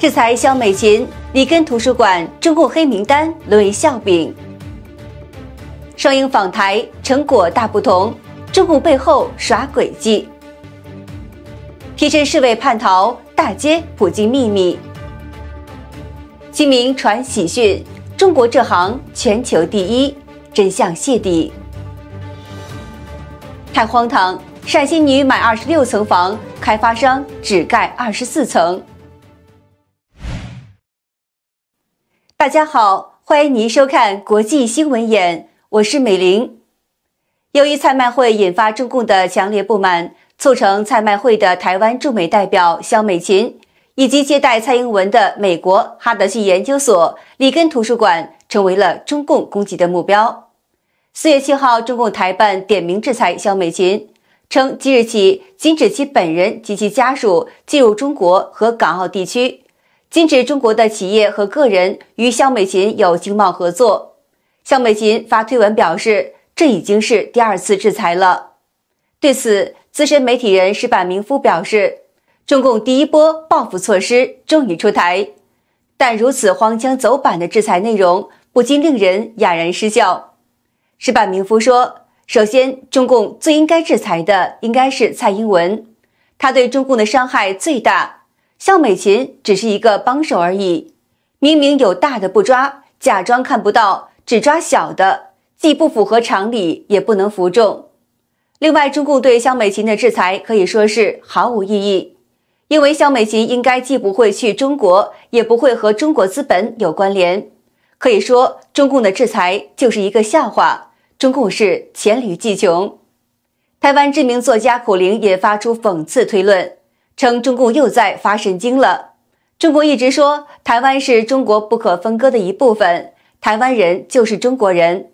制裁肖美琴，里根图书馆中共黑名单沦为笑柄；双鹰访台成果大不同，中共背后耍诡计；皮城侍卫叛逃，大街普京秘密；金明传喜讯，中国这行全球第一，真相泄底。太荒唐！陕西女买二十六层房，开发商只盖二十四层。大家好，欢迎您收看《国际新闻眼》，我是美玲。由于蔡麦会引发中共的强烈不满，促成蔡麦会的台湾驻美代表肖美琴，以及接待蔡英文的美国哈德逊研究所里根图书馆，成为了中共攻击的目标。四月七号，中共台办点名制裁肖美琴，称即日起禁止其本人及其家属进入中国和港澳地区。禁止中国的企业和个人与肖美琴有经贸合作。肖美琴发推文表示，这已经是第二次制裁了。对此，资深媒体人石板明夫表示，中共第一波报复措施终于出台，但如此荒腔走板的制裁内容不禁令人哑然失笑。石板明夫说，首先，中共最应该制裁的应该是蔡英文，他对中共的伤害最大。肖美琴只是一个帮手而已，明明有大的不抓，假装看不到，只抓小的，既不符合常理，也不能服众。另外，中共对肖美琴的制裁可以说是毫无意义，因为肖美琴应该既不会去中国，也不会和中国资本有关联。可以说，中共的制裁就是一个笑话。中共是黔驴技穷。台湾知名作家苦灵也发出讽刺推论。称中共又在发神经了。中共一直说台湾是中国不可分割的一部分，台湾人就是中国人。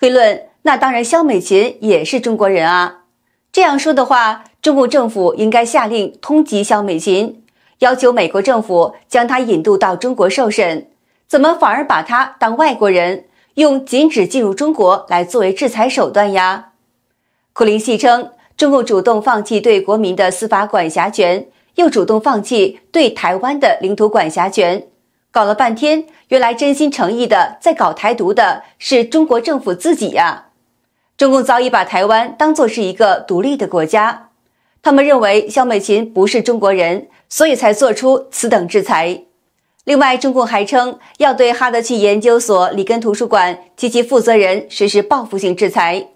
推论那当然，肖美琴也是中国人啊。这样说的话，中国政府应该下令通缉肖美琴，要求美国政府将她引渡到中国受审。怎么反而把她当外国人，用禁止进入中国来作为制裁手段呀？库林戏称，中共主动放弃对国民的司法管辖权。又主动放弃对台湾的领土管辖权，搞了半天，原来真心诚意的在搞台独的是中国政府自己呀！中共早已把台湾当作是一个独立的国家，他们认为肖美琴不是中国人，所以才做出此等制裁。另外，中共还称要对哈德逊研究所、里根图书馆及其负责人实施报复性制裁。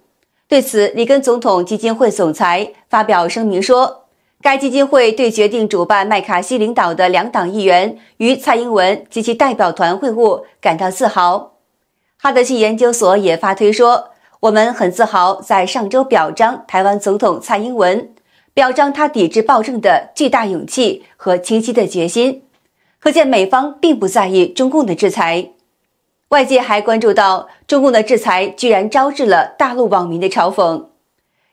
对此，里根总统基金会总裁发表声明说。该基金会对决定主办麦卡锡领导的两党议员与蔡英文及其代表团会晤感到自豪。哈德西研究所也发推说：“我们很自豪在上周表彰台湾总统蔡英文，表彰他抵制暴政的巨大勇气和清晰的决心。”可见美方并不在意中共的制裁。外界还关注到，中共的制裁居然招致了大陆网民的嘲讽。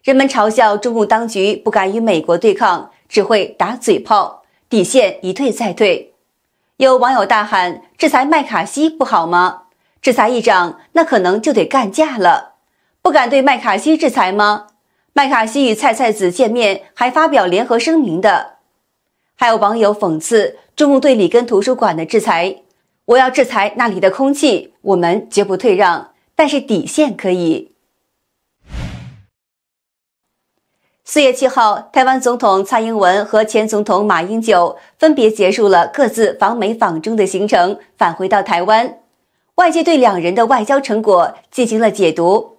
人们嘲笑中共当局不敢与美国对抗，只会打嘴炮，底线一退再退。有网友大喊：“制裁麦卡锡不好吗？制裁一长，那可能就得干架了。不敢对麦卡锡制裁吗？麦卡锡与蔡蔡子见面还发表联合声明的。”还有网友讽刺中共对里根图书馆的制裁：“我要制裁那里的空气，我们绝不退让，但是底线可以。”四月七号，台湾总统蔡英文和前总统马英九分别结束了各自访美访中的行程，返回到台湾。外界对两人的外交成果进行了解读。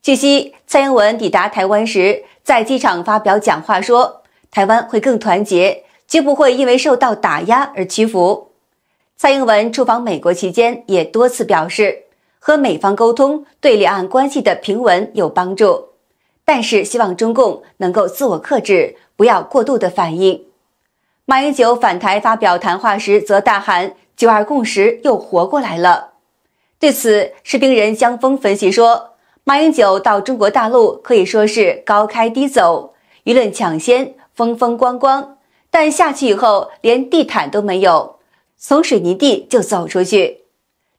据悉，蔡英文抵达台湾时，在机场发表讲话说：“台湾会更团结，绝不会因为受到打压而屈服。”蔡英文出访美国期间也多次表示，和美方沟通对两岸关系的平稳有帮助。但是希望中共能够自我克制，不要过度的反应。马英九返台发表谈话时，则大喊“九二共识”又活过来了。对此，士兵人江峰分析说：“马英九到中国大陆可以说是高开低走，舆论抢先，风风光光，但下去以后连地毯都没有，从水泥地就走出去。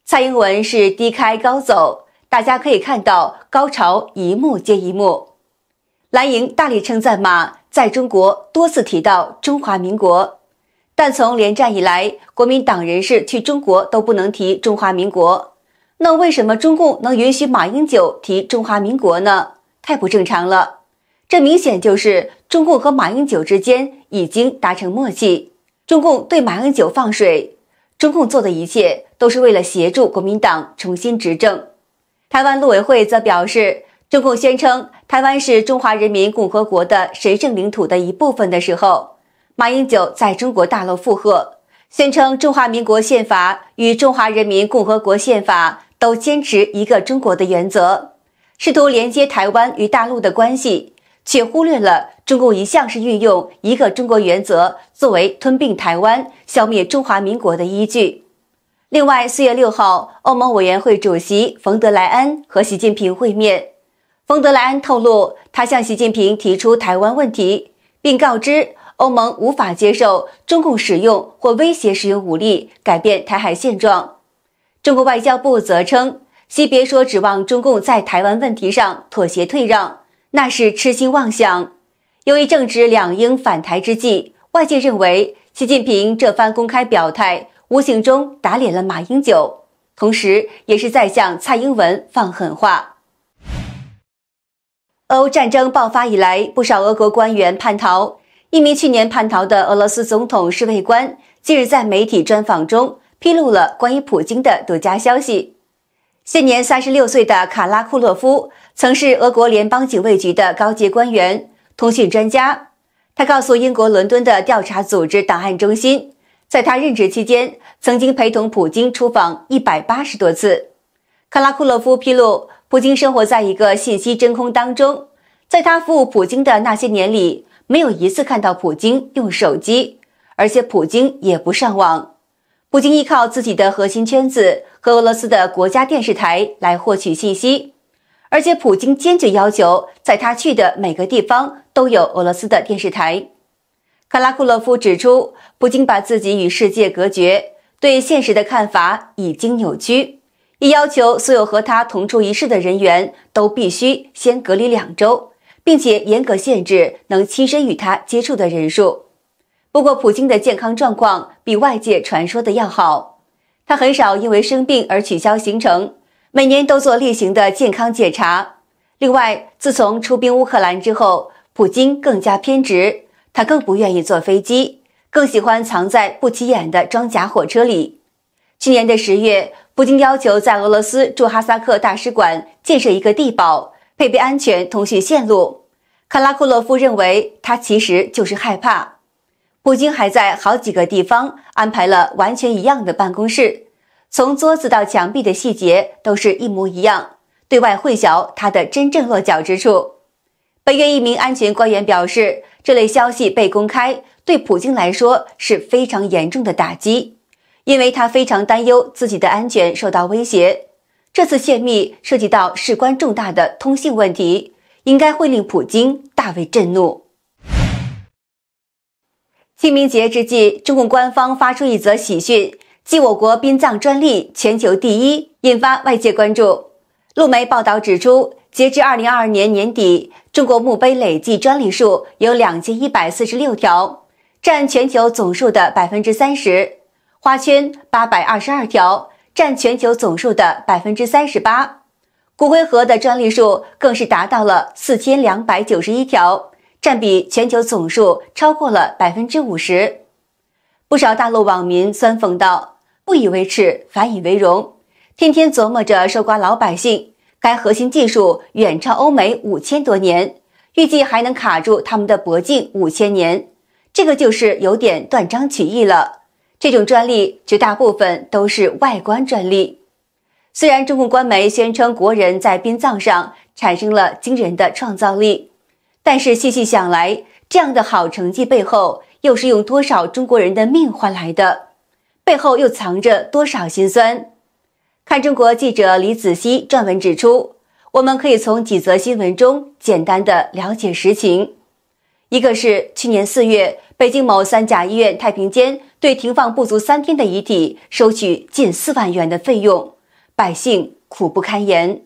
蔡英文是低开高走，大家可以看到高潮一幕接一幕。”蓝营大力称赞马在中国多次提到中华民国，但从连战以来，国民党人士去中国都不能提中华民国。那为什么中共能允许马英九提中华民国呢？太不正常了。这明显就是中共和马英九之间已经达成默契，中共对马英九放水，中共做的一切都是为了协助国民党重新执政。台湾陆委会则表示，中共宣称。台湾是中华人民共和国的神圣领土的一部分的时候，马英九在中国大陆附和，宣称中华民国宪法与中华人民共和国宪法都坚持一个中国的原则，试图连接台湾与大陆的关系，却忽略了中共一向是运用一个中国原则作为吞并台湾、消灭中华民国的依据。另外，四月六号，欧盟委员会主席冯德莱恩和习近平会面。冯德莱恩透露，他向习近平提出台湾问题，并告知欧盟无法接受中共使用或威胁使用武力改变台海现状。中国外交部则称，西别说指望中共在台湾问题上妥协退让，那是痴心妄想。由于正值两英返台之际，外界认为习近平这番公开表态，无形中打脸了马英九，同时也是在向蔡英文放狠话。俄欧战争爆发以来，不少俄国官员叛逃。一名去年叛逃的俄罗斯总统侍卫官，近日在媒体专访中披露了关于普京的独家消息。现年三十六岁的卡拉库洛夫曾是俄国联邦警卫局的高级官员、通讯专家。他告诉英国伦敦的调查组织档案中心，在他任职期间，曾经陪同普京出访一百八十多次。卡拉库洛夫披露。普京生活在一个信息真空当中，在他服务普京的那些年里，没有一次看到普京用手机，而且普京也不上网。普京依靠自己的核心圈子和俄罗斯的国家电视台来获取信息，而且普京坚决要求在他去的每个地方都有俄罗斯的电视台。卡拉库洛夫指出，普京把自己与世界隔绝，对现实的看法已经扭曲。已要求所有和他同住一室的人员都必须先隔离两周，并且严格限制能亲身与他接触的人数。不过，普京的健康状况比外界传说的要好，他很少因为生病而取消行程，每年都做例行的健康检查。另外，自从出兵乌克兰之后，普京更加偏执，他更不愿意坐飞机，更喜欢藏在不起眼的装甲火车里。去年的十月。普京要求在俄罗斯驻哈萨克大使馆建设一个地堡，配备安全通讯线路。卡拉库洛夫认为，他其实就是害怕。普京还在好几个地方安排了完全一样的办公室，从桌子到墙壁的细节都是一模一样，对外混淆他的真正落脚之处。北约一名安全官员表示，这类消息被公开，对普京来说是非常严重的打击。因为他非常担忧自己的安全受到威胁，这次泄密涉及到事关重大的通信问题，应该会令普京大为震怒。清明节之际，中共官方发出一则喜讯，即我国殡葬专利全球第一，引发外界关注。路媒报道指出，截至二零二二年年底，中国墓碑累计专利数有两千一百四十六条，占全球总数的百分之三十。花圈八百二十二条，占全球总数的百分之三十八；骨灰盒的专利数更是达到了四千两百九十一条，占比全球总数超过了百分之五十。不少大陆网民酸讽道：“不以为耻，反以为荣，天天琢磨着收刮老百姓。该核心技术远超欧美五千多年，预计还能卡住他们的脖颈五千年。”这个就是有点断章取义了。这种专利绝大部分都是外观专利。虽然中共官媒宣称国人在殡葬上产生了惊人的创造力，但是细细想来，这样的好成绩背后又是用多少中国人的命换来的？背后又藏着多少心酸？看中国记者李子熙撰文指出，我们可以从几则新闻中简单的了解实情。一个是去年四月。北京某三甲医院太平间对停放不足三天的遗体收取近四万元的费用，百姓苦不堪言。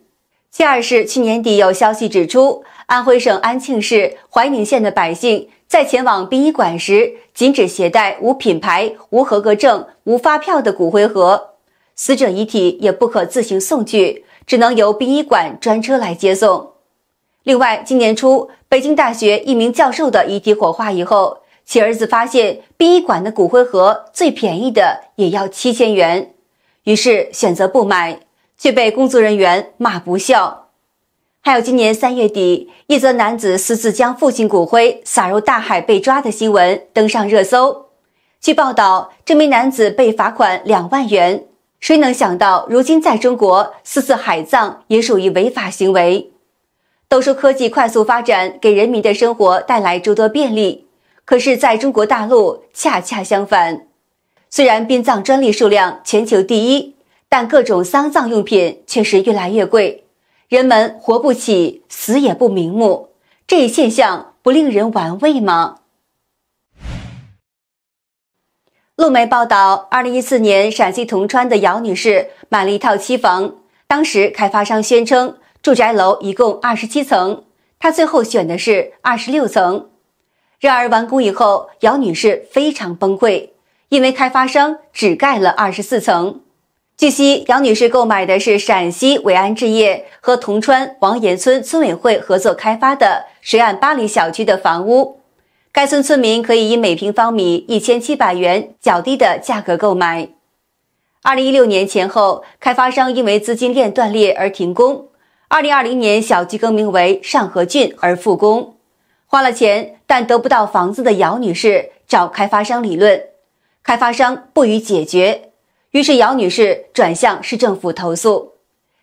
第二是去年底有消息指出，安徽省安庆市怀宁县的百姓在前往殡仪馆时，禁止携带无品牌、无合格证、无发票的骨灰盒，死者遗体也不可自行送去，只能由殡仪馆专车来接送。另外，今年初，北京大学一名教授的遗体火化以后。其儿子发现殡仪馆的骨灰盒最便宜的也要七千元，于是选择不买，却被工作人员骂不孝。还有今年三月底，一则男子私自将父亲骨灰撒入大海被抓的新闻登上热搜。据报道，这名男子被罚款两万元。谁能想到，如今在中国，私自海葬也属于违法行为？都说科技快速发展给人民的生活带来诸多便利。可是，在中国大陆恰恰相反，虽然殡葬专利数量全球第一，但各种丧葬用品却是越来越贵，人们活不起，死也不瞑目，这一现象不令人玩味吗？路媒报道，二零一四年，陕西铜川的姚女士买了一套期房，当时开发商宣称住宅楼一共二十七层，她最后选的是二十六层。然而完工以后，姚女士非常崩溃，因为开发商只盖了二十四层。据悉，姚女士购买的是陕西伟安置业和铜川王岩村村委会合作开发的水岸巴黎小区的房屋。该村村民可以以每平方米一千七百元较低的价格购买。二零一六年前后，开发商因为资金链断裂而停工。二零二零年，小区更名为上河郡而复工。花了钱但得不到房子的姚女士找开发商理论，开发商不予解决，于是姚女士转向市政府投诉。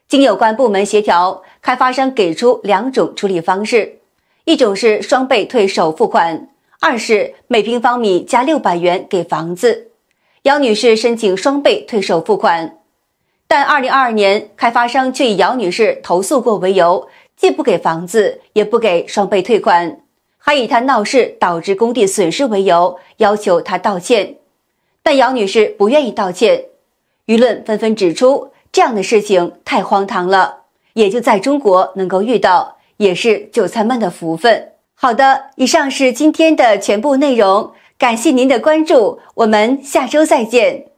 经有关部门协调，开发商给出两种处理方式：一种是双倍退首付款，二是每平方米加六百元给房子。姚女士申请双倍退首付款，但二零二二年开发商却以姚女士投诉过为由，既不给房子，也不给双倍退款。还以他闹事导致工地损失为由，要求他道歉，但姚女士不愿意道歉。舆论纷纷指出，这样的事情太荒唐了，也就在中国能够遇到，也是韭菜们的福分。好的，以上是今天的全部内容，感谢您的关注，我们下周再见。